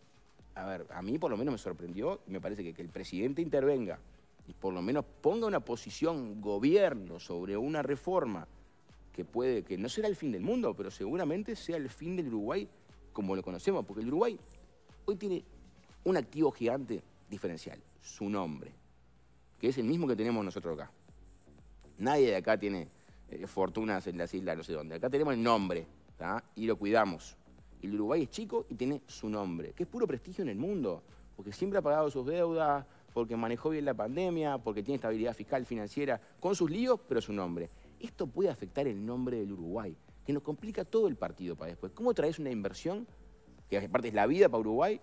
a ver, a mí por lo menos me sorprendió. me parece que, que el presidente intervenga y por lo menos ponga una posición, gobierno, sobre una reforma que puede, que no será el fin del mundo, pero seguramente sea el fin del Uruguay como lo conocemos, porque el Uruguay hoy tiene un activo gigante diferencial, su nombre que es el mismo que tenemos nosotros acá. Nadie de acá tiene eh, fortunas en las islas, no sé dónde. Acá tenemos el nombre y lo cuidamos. El Uruguay es chico y tiene su nombre, que es puro prestigio en el mundo, porque siempre ha pagado sus deudas, porque manejó bien la pandemia, porque tiene estabilidad fiscal, financiera, con sus líos, pero su nombre. Esto puede afectar el nombre del Uruguay, que nos complica todo el partido para después. ¿Cómo traes una inversión, que aparte es la vida para Uruguay,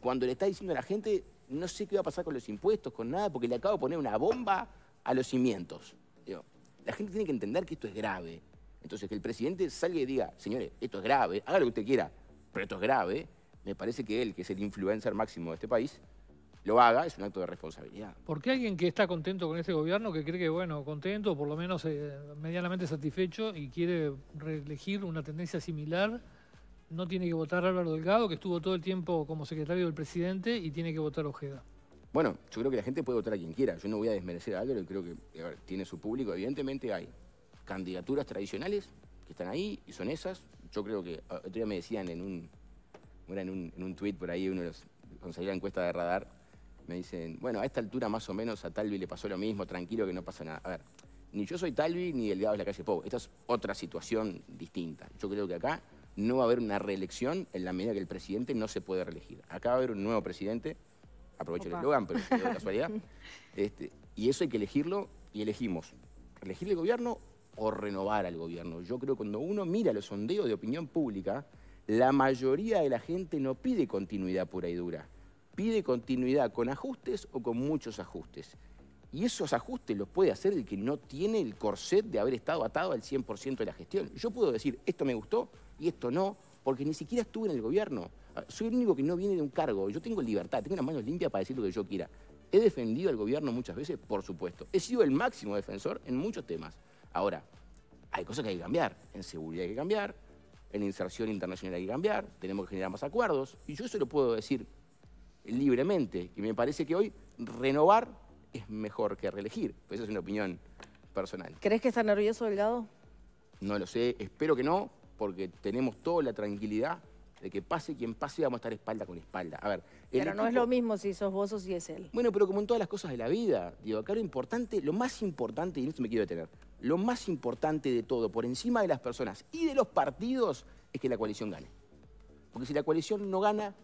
cuando le está diciendo a la gente, no sé qué va a pasar con los impuestos, con nada, porque le acabo de poner una bomba a los cimientos. la gente tiene que entender que esto es grave. Entonces, que el presidente salga y diga, señores, esto es grave, haga lo que usted quiera, pero esto es grave, me parece que él, que es el influencer máximo de este país, lo haga, es un acto de responsabilidad. Porque alguien que está contento con este gobierno, que cree que, bueno, contento, por lo menos eh, medianamente satisfecho y quiere reelegir una tendencia similar no tiene que votar Álvaro Delgado, que estuvo todo el tiempo como secretario del presidente, y tiene que votar Ojeda. Bueno, yo creo que la gente puede votar a quien quiera. Yo no voy a desmerecer a Álvaro, creo que tiene su público. Evidentemente hay candidaturas tradicionales que están ahí y son esas. Yo creo que, ah, otro día me decían en un, era en un, en un tweet por ahí, uno de los, cuando la encuesta de radar, me dicen, bueno, a esta altura más o menos a Talvi le pasó lo mismo, tranquilo que no pasa nada. A ver, ni yo soy Talvi ni Delgado es la calle Pau. Esta es otra situación distinta. Yo creo que acá no va a haber una reelección en la medida que el presidente no se puede reelegir. Acá va a haber un nuevo presidente, aprovecho el eslogan, pero es casualidad, este, y eso hay que elegirlo y elegimos. ¿Elegir el gobierno o renovar al gobierno? Yo creo que cuando uno mira los sondeos de opinión pública, la mayoría de la gente no pide continuidad pura y dura. Pide continuidad con ajustes o con muchos ajustes. Y esos ajustes los puede hacer el que no tiene el corset de haber estado atado al 100% de la gestión. Yo puedo decir, esto me gustó, y esto no, porque ni siquiera estuve en el gobierno. Ah, soy el único que no viene de un cargo. Yo tengo libertad, tengo las manos limpias para decir lo que yo quiera. He defendido al gobierno muchas veces, por supuesto. He sido el máximo defensor en muchos temas. Ahora, hay cosas que hay que cambiar. En seguridad hay que cambiar, en inserción internacional hay que cambiar, tenemos que generar más acuerdos. Y yo eso lo puedo decir libremente. Y me parece que hoy renovar es mejor que reelegir. Pues esa es una opinión personal. ¿Crees que está nervioso Delgado? No lo sé, espero que no, porque tenemos toda la tranquilidad de que pase quien pase vamos a estar espalda con espalda. A ver, pero no es lo mismo si sos vos o si es él. Bueno, pero como en todas las cosas de la vida, digo, acá lo importante, lo más importante, y en esto me quiero detener, lo más importante de todo, por encima de las personas y de los partidos, es que la coalición gane. Porque si la coalición no gana,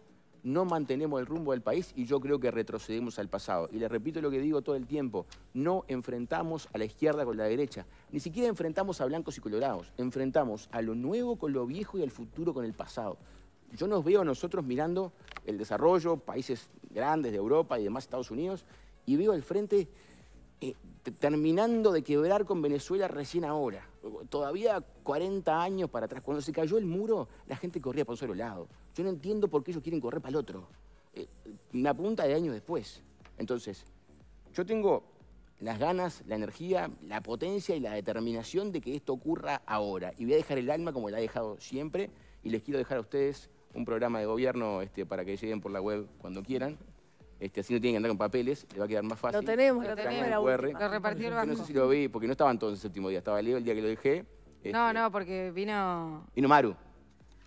no mantenemos el rumbo del país y yo creo que retrocedemos al pasado. Y le repito lo que digo todo el tiempo, no enfrentamos a la izquierda con la derecha, ni siquiera enfrentamos a blancos y colorados, enfrentamos a lo nuevo con lo viejo y al futuro con el pasado. Yo nos veo a nosotros mirando el desarrollo, países grandes de Europa y demás Estados Unidos, y veo al frente eh, terminando de quebrar con Venezuela recién ahora. Todavía 40 años para atrás. Cuando se cayó el muro, la gente corría por un solo lado. Yo no entiendo por qué ellos quieren correr para el otro. Una eh, punta de años después. Entonces, yo tengo las ganas, la energía, la potencia y la determinación de que esto ocurra ahora. Y voy a dejar el alma como la he dejado siempre. Y les quiero dejar a ustedes un programa de gobierno este, para que lleguen por la web cuando quieran. Este, así no tienen que andar con papeles, le va a quedar más fácil. Lo tenemos, lo este, tenemos. La el no sé si lo vi, porque no estaban todos el séptimo día. Estaba Leo el día que lo dejé. no, este, no, porque vino... Vino Maru.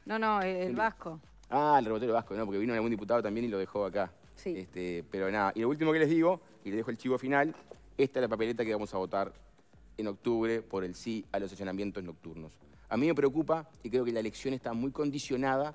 No, no, el vasco. Ah, el rebotero vasco, no, porque vino algún diputado también y lo dejó acá. Sí. Este, pero nada, y lo último que les digo, y les dejo el chivo final, esta es la papeleta que vamos a votar en octubre por el sí a los allanamientos nocturnos. A mí me preocupa y creo que la elección está muy condicionada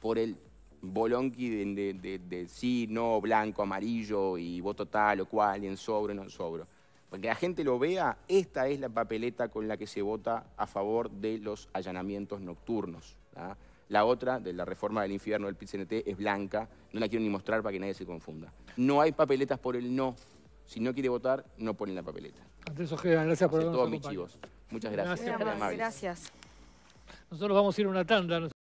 por el bolonqui del sí, no, blanco, amarillo y voto tal o cual, y en sobre, no en sobro. Porque la gente lo vea, esta es la papeleta con la que se vota a favor de los allanamientos nocturnos. ¿ah? La otra, de la reforma del infierno del pit es blanca. No la quiero ni mostrar para que nadie se confunda. No hay papeletas por el no. Si no quiere votar, no ponen la papeleta. gracias por habernos mis chivos. Muchas gracias. Gracias. gracias. Nosotros vamos a ir a una tanda.